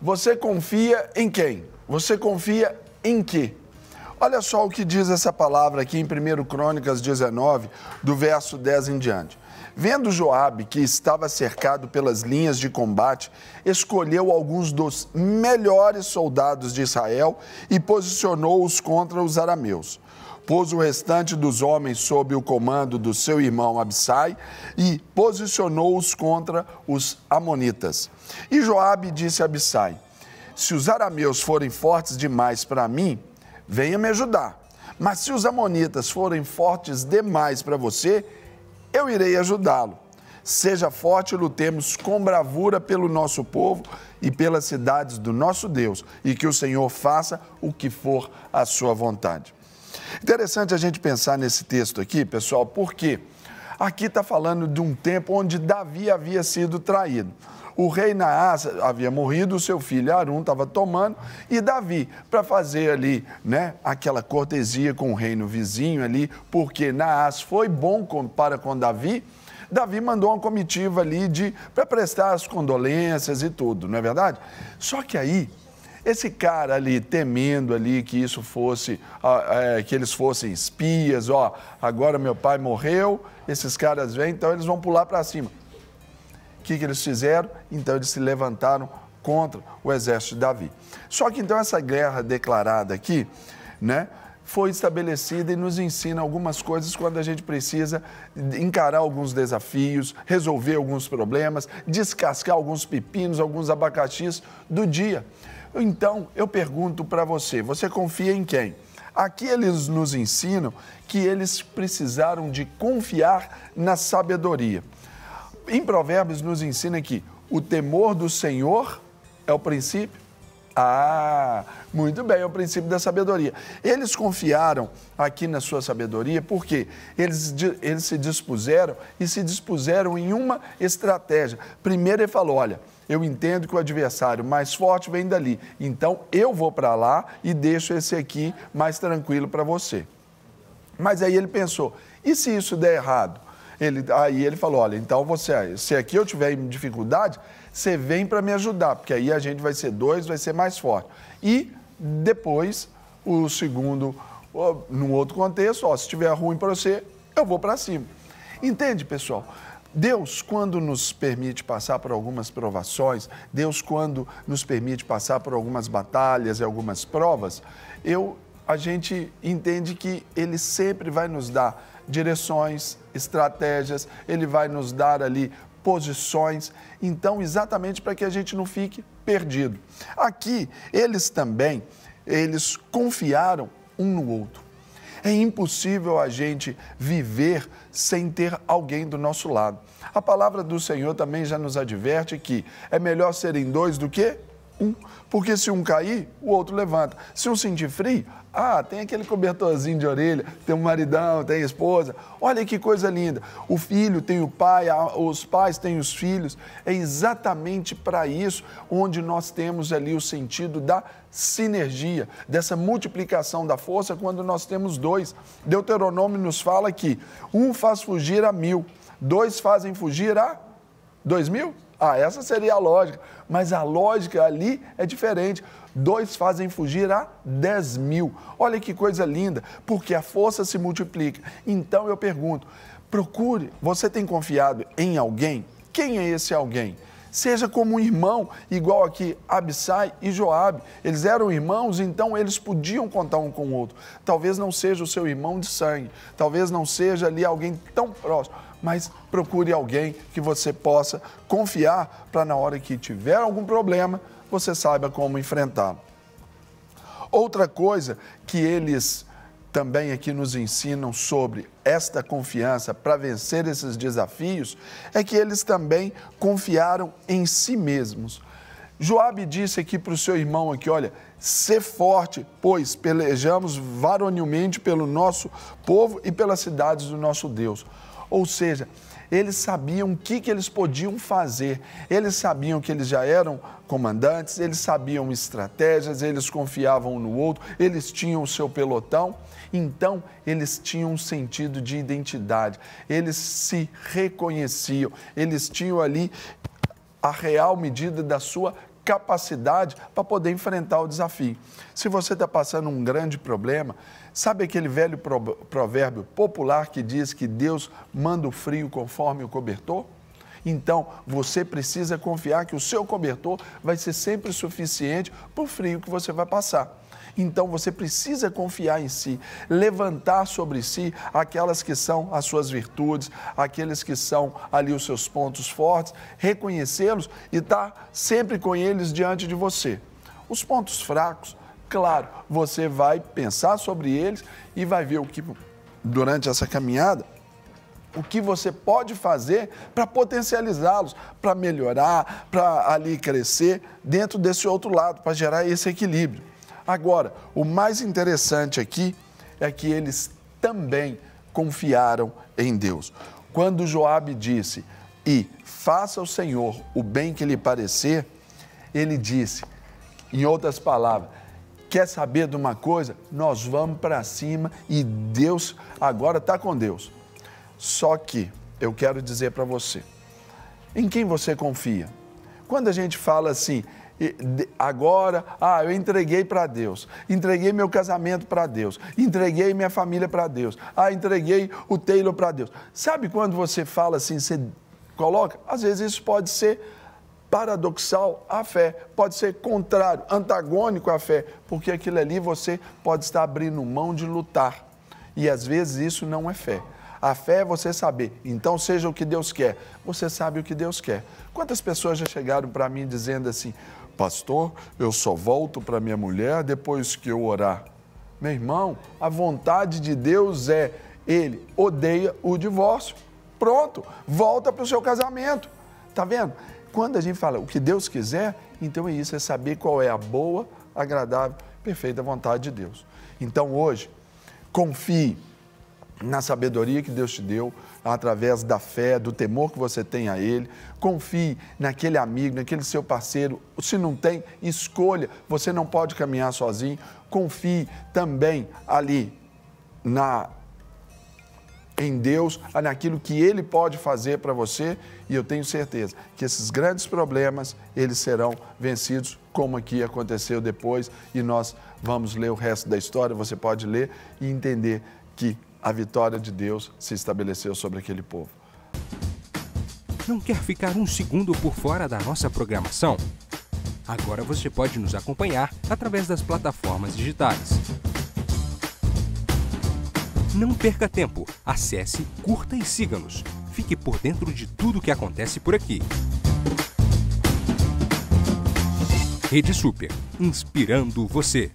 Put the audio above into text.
Você confia em quem? Você confia em quê? Olha só o que diz essa palavra aqui em 1 Crônicas 19, do verso 10 em diante. Vendo Joabe que estava cercado pelas linhas de combate, escolheu alguns dos melhores soldados de Israel e posicionou-os contra os arameus pôs o restante dos homens sob o comando do seu irmão Absai e posicionou-os contra os amonitas. E Joabe disse a Absai: Se os arameus forem fortes demais para mim, venha me ajudar. Mas se os amonitas forem fortes demais para você, eu irei ajudá-lo. Seja forte e lutemos com bravura pelo nosso povo e pelas cidades do nosso Deus, e que o Senhor faça o que for a sua vontade. Interessante a gente pensar nesse texto aqui, pessoal, porque aqui está falando de um tempo onde Davi havia sido traído. O rei Naás havia morrido, o seu filho Arum estava tomando, e Davi, para fazer ali né, aquela cortesia com o reino vizinho ali, porque Naás foi bom com, para com Davi, Davi mandou uma comitiva ali para prestar as condolências e tudo, não é verdade? Só que aí esse cara ali, temendo ali que isso fosse, ah, é, que eles fossem espias, ó, agora meu pai morreu, esses caras vêm, então eles vão pular para cima. O que, que eles fizeram? Então eles se levantaram contra o exército de Davi. Só que então essa guerra declarada aqui, né, foi estabelecida e nos ensina algumas coisas quando a gente precisa encarar alguns desafios, resolver alguns problemas, descascar alguns pepinos, alguns abacaxis do dia. Então, eu pergunto para você, você confia em quem? Aqui eles nos ensinam que eles precisaram de confiar na sabedoria. Em Provérbios nos ensina que o temor do Senhor é o princípio ah, muito bem, é o princípio da sabedoria. Eles confiaram aqui na sua sabedoria porque eles, eles se dispuseram e se dispuseram em uma estratégia. Primeiro ele falou: olha, eu entendo que o adversário mais forte vem dali. Então eu vou para lá e deixo esse aqui mais tranquilo para você. Mas aí ele pensou: e se isso der errado? Ele, aí ele falou: olha, então você, se aqui eu tiver dificuldade, você vem para me ajudar, porque aí a gente vai ser dois, vai ser mais forte. E depois, o segundo, num outro contexto, ó, se estiver ruim para você, eu vou para cima. Entende, pessoal? Deus, quando nos permite passar por algumas provações, Deus, quando nos permite passar por algumas batalhas e algumas provas, eu, a gente entende que Ele sempre vai nos dar direções, estratégias, Ele vai nos dar ali posições, então, exatamente para que a gente não fique perdido. Aqui, eles também, eles confiaram um no outro. É impossível a gente viver sem ter alguém do nosso lado. A palavra do Senhor também já nos adverte que é melhor serem dois do que um. Porque se um cair, o outro levanta. Se um sentir frio, ah, tem aquele cobertorzinho de orelha, tem um maridão, tem a esposa. Olha que coisa linda. O filho tem o pai, os pais têm os filhos. É exatamente para isso onde nós temos ali o sentido da sinergia, dessa multiplicação da força quando nós temos dois. Deuteronômio nos fala que um faz fugir a mil, dois fazem fugir a dois mil. Ah, essa seria a lógica. Mas a lógica ali é diferente. Dois fazem fugir a 10 mil. Olha que coisa linda, porque a força se multiplica. Então eu pergunto: procure, você tem confiado em alguém? Quem é esse alguém? Seja como um irmão, igual aqui Abissai e Joabe. Eles eram irmãos, então eles podiam contar um com o outro. Talvez não seja o seu irmão de sangue, talvez não seja ali alguém tão próximo, mas procure alguém que você possa confiar para na hora que tiver algum problema, você saiba como enfrentá-lo. Outra coisa que eles também aqui nos ensinam sobre esta confiança para vencer esses desafios é que eles também confiaram em si mesmos. Joabe disse aqui para o seu irmão aqui, olha, ser forte, pois pelejamos varonilmente pelo nosso povo e pelas cidades do nosso Deus. Ou seja, eles sabiam o que, que eles podiam fazer, eles sabiam que eles já eram comandantes, eles sabiam estratégias, eles confiavam um no outro, eles tinham o seu pelotão, então eles tinham um sentido de identidade, eles se reconheciam, eles tinham ali a real medida da sua capacidade para poder enfrentar o desafio. Se você está passando um grande problema, sabe aquele velho provérbio popular que diz que Deus manda o frio conforme o cobertor? Então, você precisa confiar que o seu cobertor vai ser sempre suficiente para o frio que você vai passar. Então você precisa confiar em si, levantar sobre si aquelas que são as suas virtudes, aqueles que são ali os seus pontos fortes, reconhecê-los e estar tá sempre com eles diante de você. Os pontos fracos, claro, você vai pensar sobre eles e vai ver o que durante essa caminhada o que você pode fazer para potencializá-los, para melhorar, para ali crescer dentro desse outro lado, para gerar esse equilíbrio. Agora, o mais interessante aqui é que eles também confiaram em Deus. Quando Joabe disse: "E faça o Senhor o bem que lhe parecer", ele disse, em outras palavras, quer saber de uma coisa? Nós vamos para cima e Deus agora está com Deus. Só que eu quero dizer para você, em quem você confia? Quando a gente fala assim, agora, ah, eu entreguei para Deus, entreguei meu casamento para Deus, entreguei minha família para Deus, ah, entreguei o Taylor para Deus. Sabe quando você fala assim, você coloca? Às vezes isso pode ser paradoxal à fé, pode ser contrário, antagônico à fé, porque aquilo ali você pode estar abrindo mão de lutar. E às vezes isso não é fé. A fé é você saber, então seja o que Deus quer. Você sabe o que Deus quer. Quantas pessoas já chegaram para mim dizendo assim: pastor, eu só volto para minha mulher depois que eu orar. Meu irmão, a vontade de Deus é ele odeia o divórcio. Pronto, volta para o seu casamento. Tá vendo? Quando a gente fala o que Deus quiser, então é isso, é saber qual é a boa, agradável, perfeita vontade de Deus. Então hoje, confie na sabedoria que Deus te deu, através da fé, do temor que você tem a Ele. Confie naquele amigo, naquele seu parceiro. Se não tem, escolha. Você não pode caminhar sozinho. Confie também ali na em Deus, naquilo que Ele pode fazer para você. E eu tenho certeza que esses grandes problemas eles serão vencidos, como aqui aconteceu depois. E nós vamos ler o resto da história. Você pode ler e entender que a vitória de Deus se estabeleceu sobre aquele povo. Não quer ficar um segundo por fora da nossa programação? Agora você pode nos acompanhar através das plataformas digitais. Não perca tempo, acesse, curta e siga-nos. Fique por dentro de tudo o que acontece por aqui. Rede Super, inspirando você.